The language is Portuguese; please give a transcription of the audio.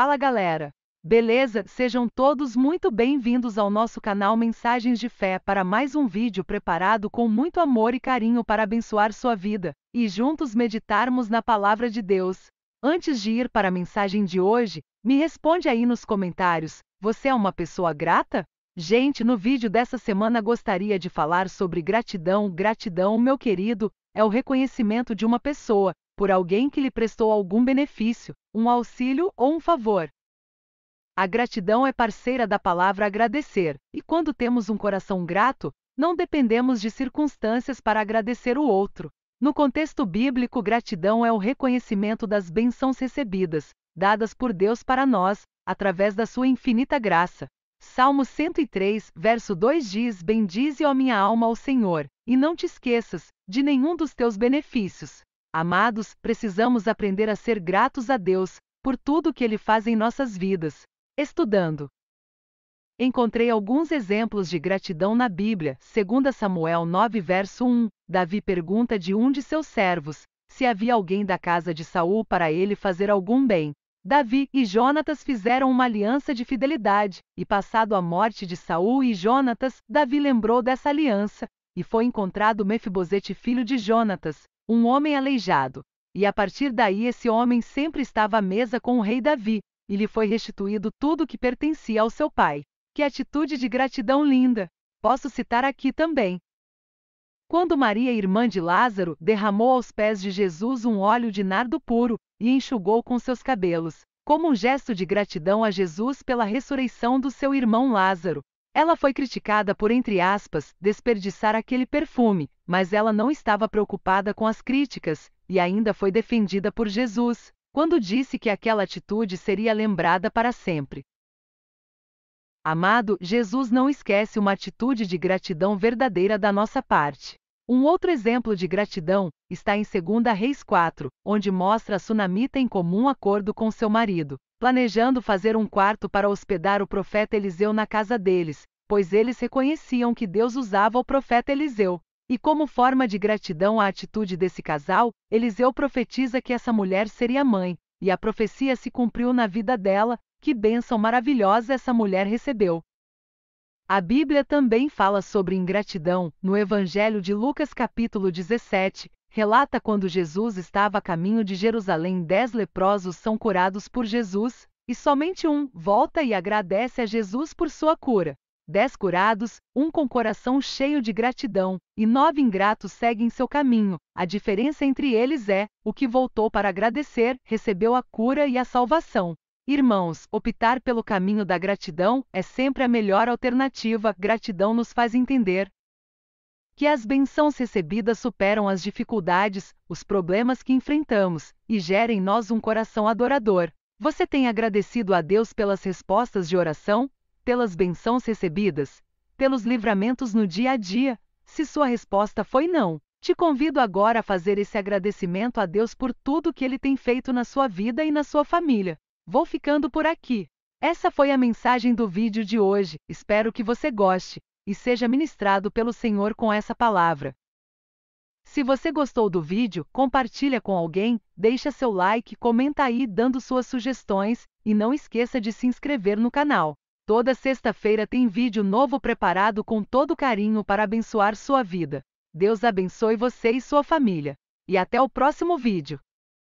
Fala galera! Beleza? Sejam todos muito bem-vindos ao nosso canal Mensagens de Fé para mais um vídeo preparado com muito amor e carinho para abençoar sua vida e juntos meditarmos na Palavra de Deus. Antes de ir para a mensagem de hoje, me responde aí nos comentários: você é uma pessoa grata? Gente, no vídeo dessa semana gostaria de falar sobre gratidão. Gratidão, meu querido, é o reconhecimento de uma pessoa por alguém que lhe prestou algum benefício, um auxílio ou um favor. A gratidão é parceira da palavra agradecer, e quando temos um coração grato, não dependemos de circunstâncias para agradecer o outro. No contexto bíblico, gratidão é o reconhecimento das bênçãos recebidas, dadas por Deus para nós, através da sua infinita graça. Salmo 103, verso 2 diz: Bendize, ó minha alma, ao Senhor, e não te esqueças de nenhum dos teus benefícios. Amados, precisamos aprender a ser gratos a Deus por tudo que Ele faz em nossas vidas. Estudando. Encontrei alguns exemplos de gratidão na Bíblia. Segundo Samuel 9 verso 1, Davi pergunta de um de seus servos se havia alguém da casa de Saul para ele fazer algum bem. Davi e Jonatas fizeram uma aliança de fidelidade, e passado a morte de Saul e Jonatas, Davi lembrou dessa aliança, e foi encontrado Mefibosete filho de Jonatas, um homem aleijado, e a partir daí esse homem sempre estava à mesa com o rei Davi, e lhe foi restituído tudo o que pertencia ao seu pai. Que atitude de gratidão linda! Posso citar aqui também. Quando Maria, irmã de Lázaro, derramou aos pés de Jesus um óleo de nardo puro e enxugou com seus cabelos, como um gesto de gratidão a Jesus pela ressurreição do seu irmão Lázaro, ela foi criticada por, entre aspas, desperdiçar aquele perfume, mas ela não estava preocupada com as críticas, e ainda foi defendida por Jesus, quando disse que aquela atitude seria lembrada para sempre. Amado, Jesus não esquece uma atitude de gratidão verdadeira da nossa parte. Um outro exemplo de gratidão está em 2 Reis 4, onde mostra a sunamita em comum acordo com seu marido, planejando fazer um quarto para hospedar o profeta Eliseu na casa deles, pois eles reconheciam que Deus usava o profeta Eliseu. E como forma de gratidão à atitude desse casal, Eliseu profetiza que essa mulher seria mãe, e a profecia se cumpriu na vida dela, que bênção maravilhosa essa mulher recebeu. A Bíblia também fala sobre ingratidão, no Evangelho de Lucas capítulo 17, relata quando Jesus estava a caminho de Jerusalém dez leprosos são curados por Jesus, e somente um volta e agradece a Jesus por sua cura dez curados, um com coração cheio de gratidão, e nove ingratos seguem seu caminho. A diferença entre eles é: o que voltou para agradecer recebeu a cura e a salvação. Irmãos, optar pelo caminho da gratidão é sempre a melhor alternativa. Gratidão nos faz entender que as bênçãos recebidas superam as dificuldades, os problemas que enfrentamos, e gerem em nós um coração adorador. Você tem agradecido a Deus pelas respostas de oração, pelas bençãos recebidas, pelos livramentos no dia a dia? Se sua resposta foi não, te convido agora a fazer esse agradecimento a Deus por tudo que ele tem feito na sua vida e na sua família. Vou ficando por aqui. Essa foi a mensagem do vídeo de hoje, espero que você goste e seja ministrado pelo Senhor com essa palavra. Se você gostou do vídeo, compartilha com alguém, deixa seu like, comenta aí dando suas sugestões e não esqueça de se inscrever no canal. Toda sexta-feira tem vídeo novo preparado com todo carinho para abençoar sua vida. Deus abençoe você e sua família. E até o próximo vídeo.